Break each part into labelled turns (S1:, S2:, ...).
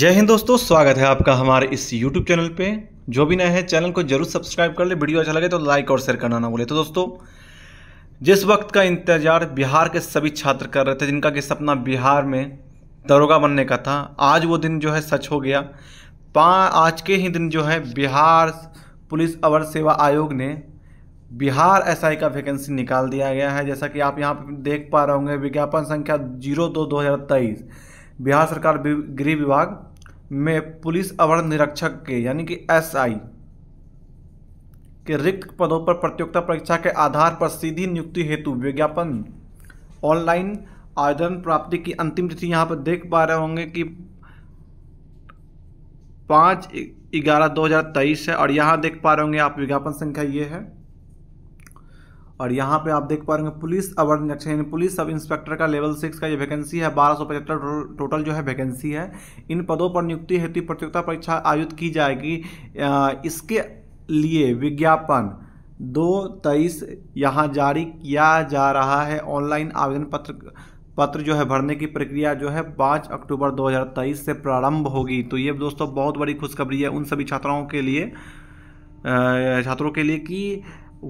S1: जय हिंद दोस्तों स्वागत है आपका हमारे इस यूट्यूब चैनल पे जो भी नए हैं चैनल को जरूर सब्सक्राइब कर ले वीडियो अच्छा लगे तो लाइक और शेयर करना ना भूले तो दोस्तों जिस वक्त का इंतजार बिहार के सभी छात्र कर रहे थे जिनका कि सपना बिहार में दरोगा बनने का था आज वो दिन जो है सच हो गया पा आज के ही दिन जो है बिहार पुलिस अवर सेवा आयोग ने बिहार एस का वैकेंसी निकाल दिया गया है जैसा कि आप यहाँ पर देख पा रहे होंगे विज्ञापन संख्या जीरो दो दो हज़ार तेईस बिहार सरकार गृह विभाग में पुलिस अवर निरीक्षक के यानी कि एसआई के रिक्त पदों पर प्रतियोगिता परीक्षा के आधार पर सीधी नियुक्ति हेतु विज्ञापन ऑनलाइन आवेदन प्राप्ति की अंतिम तिथि यहाँ पर देख पा रहे होंगे कि पाँच ग्यारह दो हज़ार तेईस है और यहाँ देख पा रहे होंगे आप विज्ञापन संख्या ये है और यहाँ पे आप देख पा रहे हैं पुलिस अवर अच्छा, पुलिस सब इंस्पेक्टर का लेवल सिक्स का ये वैकेंसी है बारह सौ पचहत्तर टोटल जो है वैकेंसी है इन पदों पर नियुक्ति हेतु प्रतियोगिता परीक्षा आयोजित की जाएगी इसके लिए विज्ञापन दो तेईस यहाँ जारी किया जा रहा है ऑनलाइन आवेदन पत्र पत्र जो है भरने की प्रक्रिया जो है पाँच अक्टूबर 2023 से प्रारंभ होगी तो ये दोस्तों बहुत बड़ी खुशखबरी है उन सभी छात्राओं के लिए छात्रों के लिए कि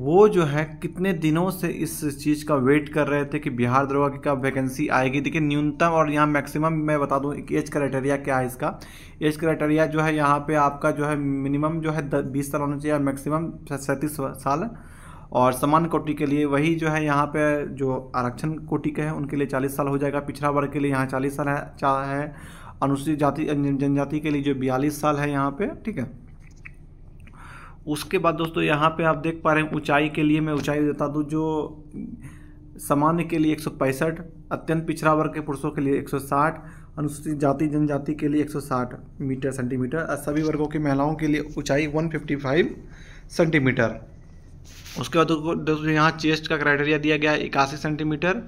S1: वो जो है कितने दिनों से इस चीज़ का वेट कर रहे थे कि बिहार दरोगा की कब वैकेंसी आएगी देखिए न्यूनतम और यहाँ मैक्सिमम मैं बता दूँ कि एज क्राइटेरिया क्या है इसका एज क्राइटेरिया जो है यहाँ पे आपका जो है मिनिमम जो है बीस साल होना चाहिए और मैक्सिमम सैंतीस साल और समान कोटि के लिए वही जो है यहाँ पे जो आरक्षण कोटि के हैं उनके लिए चालीस साल हो जाएगा पिछड़ा वर्ग के लिए यहाँ चालीस साल है चाह है अनुसूचित जाति जनजाति के लिए जो बयालीस साल है यहाँ पर ठीक है उसके बाद दोस्तों यहाँ पे आप देख पा रहे हैं ऊंचाई के लिए मैं ऊंचाई देता दूँ जो सामान्य के लिए एक अत्यंत पिछड़ा वर्ग के पुरुषों के लिए एक अनुसूचित जाति जनजाति के लिए 160 मीटर सेंटीमीटर और सभी वर्गों की महिलाओं के लिए ऊंचाई 155 सेंटीमीटर उसके बाद दोस्तों यहाँ चेस्ट का क्राइटेरिया दिया गया है इक्यासी सेंटीमीटर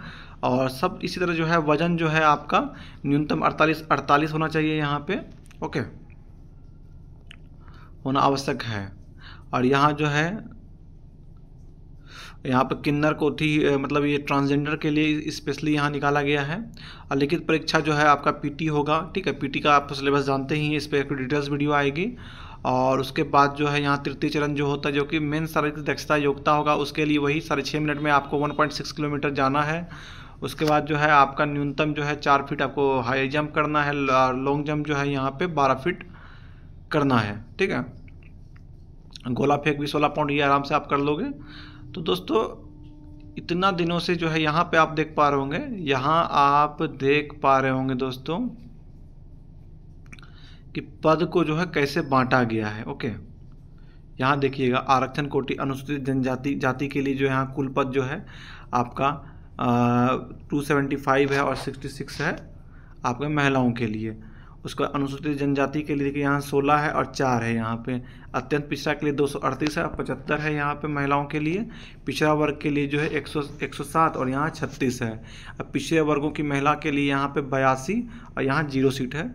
S1: और सब इसी तरह जो है वजन जो है आपका न्यूनतम अड़तालीस अड़तालीस होना चाहिए यहाँ पे ओके होना आवश्यक है और यहाँ जो है यहाँ पर किन्नर कोथी मतलब ये ट्रांसजेंडर के लिए स्पेशली यहाँ निकाला गया है और लिखित परीक्षा जो है आपका पीटी होगा ठीक है पीटी का आप सिलेबस जानते ही हैं इस पर डिटेल्स वीडियो आएगी और उसके बाद जो है यहाँ तृतीय चरण जो होता है जो कि मेन शारीरिक दक्षता योग्यता होगा उसके लिए वही साढ़े छः मिनट में आपको सिक्स किलोमीटर जाना है उसके बाद जो है आपका न्यूनतम जो है चार फीट आपको हाई जंप करना है और लॉन्ग जंप जो है यहाँ पर बारह फीट करना है ठीक है गोला फेंक भी सोलह पाउंड ये आराम से आप कर लोगे तो दोस्तों इतना दिनों से जो है यहाँ पे आप देख पा रहे होंगे यहाँ आप देख पा रहे होंगे दोस्तों कि पद को जो है कैसे बांटा गया है ओके यहाँ देखिएगा आरक्षण कोटि अनुसूचित जनजाति जाति के लिए जो यहाँ कुल पद जो है आपका टू सेवेंटी फाइव है और सिक्सटी सिक्स है आपके महिलाओं के लिए उसके बाद अनुसूचित जनजाति के लिए देखिए यहाँ सोलह है और चार है यहाँ पे अत्यंत पिछड़ा के लिए दो सौ अड़तीस है और पचहत्तर है यहाँ पे महिलाओं के लिए पिछड़ा वर्ग के लिए जो है एक सौ एक सौ सात और यहाँ छत्तीस है अब पिछड़े वर्गों की महिला के लिए यहाँ पे बयासी और यहाँ जीरो सीट है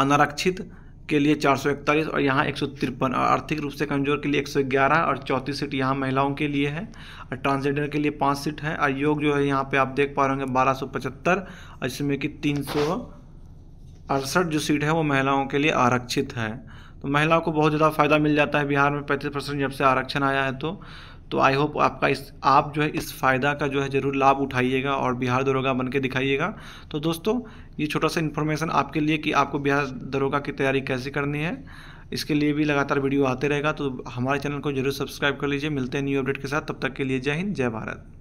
S1: अनारक्षित के लिए चार सौ इकतालीस और यहाँ एक सौ तिरपन और आर्थिक रूप से कमजोर के लिए एक सौ ग्यारह और चौंतीस सीट यहाँ महिलाओं के लिए है और ट्रांसजेंडर के लिए पाँच सीट है और योग जो है यहाँ पे आप देख पा रहे होंगे बारह सौ पचहत्तर और जिसमें कि तीन सौ अड़सठ जो सीट है वो महिलाओं के लिए आरक्षित है तो महिलाओं को बहुत ज़्यादा फ़ायदा मिल जाता है बिहार में पैंतीस परसेंट जब से आरक्षण आया है तो तो आई होप आपका इस आप जो है इस फ़ायदा का जो है ज़रूर लाभ उठाइएगा और बिहार दरोगा बन के दिखाइएगा तो दोस्तों ये छोटा सा इन्फॉर्मेशन आपके लिए कि आपको बिहार दरोगा की तैयारी कैसे करनी है इसके लिए भी लगातार वीडियो आते रहेगा तो हमारे चैनल को जरूर सब्सक्राइब कर लीजिए मिलते हैं न्यू अपडेट के साथ तब तक के लिए जय हिंद जय भारत